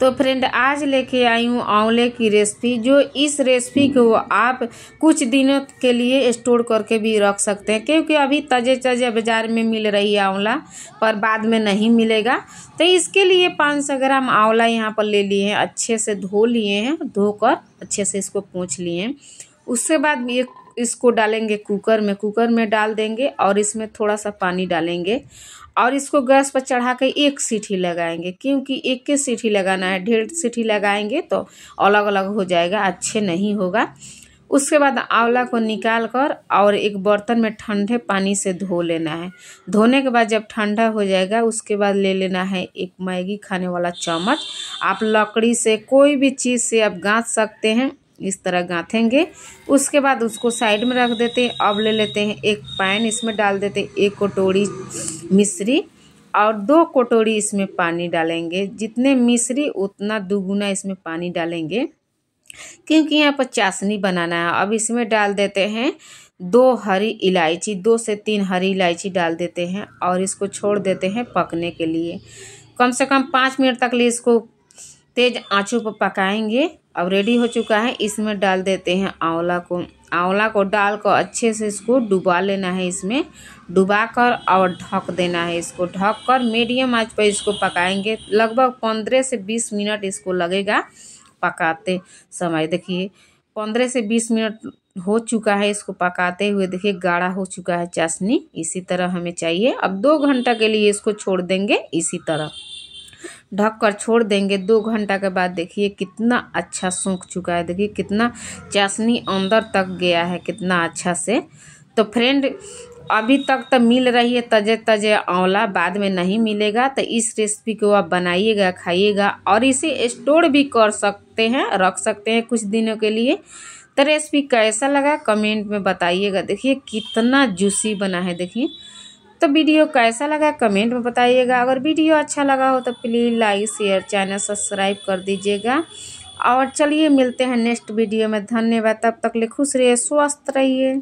तो फ्रेंड आज लेके आई हूँ आंवले की रेसिपी जो इस रेसिपी को आप कुछ दिनों के लिए स्टोर करके भी रख सकते हैं क्योंकि अभी ताज़े ताज़े बाज़ार में मिल रही है आंवला पर बाद में नहीं मिलेगा तो इसके लिए पाँच सौ ग्राम आंवला यहाँ पर ले लिए हैं अच्छे से धो लिए हैं धोकर अच्छे से इसको पूछ लिए हैं उसके बाद एक इसको डालेंगे कुकर में कुकर में डाल देंगे और इसमें थोड़ा सा पानी डालेंगे और इसको गैस पर चढ़ा कर एक सीटी लगाएंगे क्योंकि एक के सीटी लगाना है डेढ़ सीटी लगाएंगे तो अलग अलग हो जाएगा अच्छे नहीं होगा उसके बाद आंवला को निकाल कर और एक बर्तन में ठंडे पानी से धो लेना है धोने के बाद जब ठंडा हो जाएगा उसके बाद ले लेना है एक मैगी खाने वाला चम्मच आप लकड़ी से कोई भी चीज़ से आप गाँथ सकते हैं इस तरह गाँथेंगे उसके बाद उसको साइड में रख देते हैं अब ले लेते हैं एक पैन इसमें डाल देते हैं एक कटोरी मिश्री और दो कटोरी इसमें पानी डालेंगे जितने मिश्री उतना दुगुना इसमें पानी डालेंगे क्योंकि यहाँ पर चाशनी बनाना है अब इसमें डाल देते हैं दो हरी इलायची दो से तीन हरी इलायची डाल देते हैं और इसको छोड़ देते हैं पकने के लिए कम से कम पाँच मिनट तक लिए इसको तेज़ आँचों पर पकाएंगे अब रेडी हो चुका है इसमें डाल देते हैं आंवला को आंवला को कर अच्छे से इसको डुबा लेना है इसमें डुबा कर और ढक देना है इसको ढक कर मीडियम आँच पर इसको पकाएंगे लगभग पंद्रह से बीस मिनट इसको लगेगा पकाते समय देखिए पंद्रह से बीस मिनट हो चुका है इसको पकाते हुए देखिए गाढ़ा हो चुका है चाशनी इसी तरह हमें चाहिए अब दो घंटा के लिए इसको छोड़ देंगे इसी तरह ढक कर छोड़ देंगे दो घंटा के बाद देखिए कितना अच्छा सूख चुका है देखिए कितना चाशनी अंदर तक गया है कितना अच्छा से तो फ्रेंड अभी तक तो मिल रही है तजे तजे आंवला बाद में नहीं मिलेगा तो इस रेसिपी को आप बनाइएगा खाइएगा और इसे स्टोर भी कर सकते हैं रख सकते हैं कुछ दिनों के लिए तो रेसिपी कैसा लगा कमेंट में बताइएगा देखिए कितना जूसी बना है देखिए तो वीडियो कैसा लगा कमेंट में बताइएगा अगर वीडियो अच्छा लगा हो तो please like share channel subscribe कर दीजिएगा और चलिए मिलते हैं नेक्स्ट वीडियो में धन्यवाद तब तक लिए खुश रहिए स्वस्थ रहिए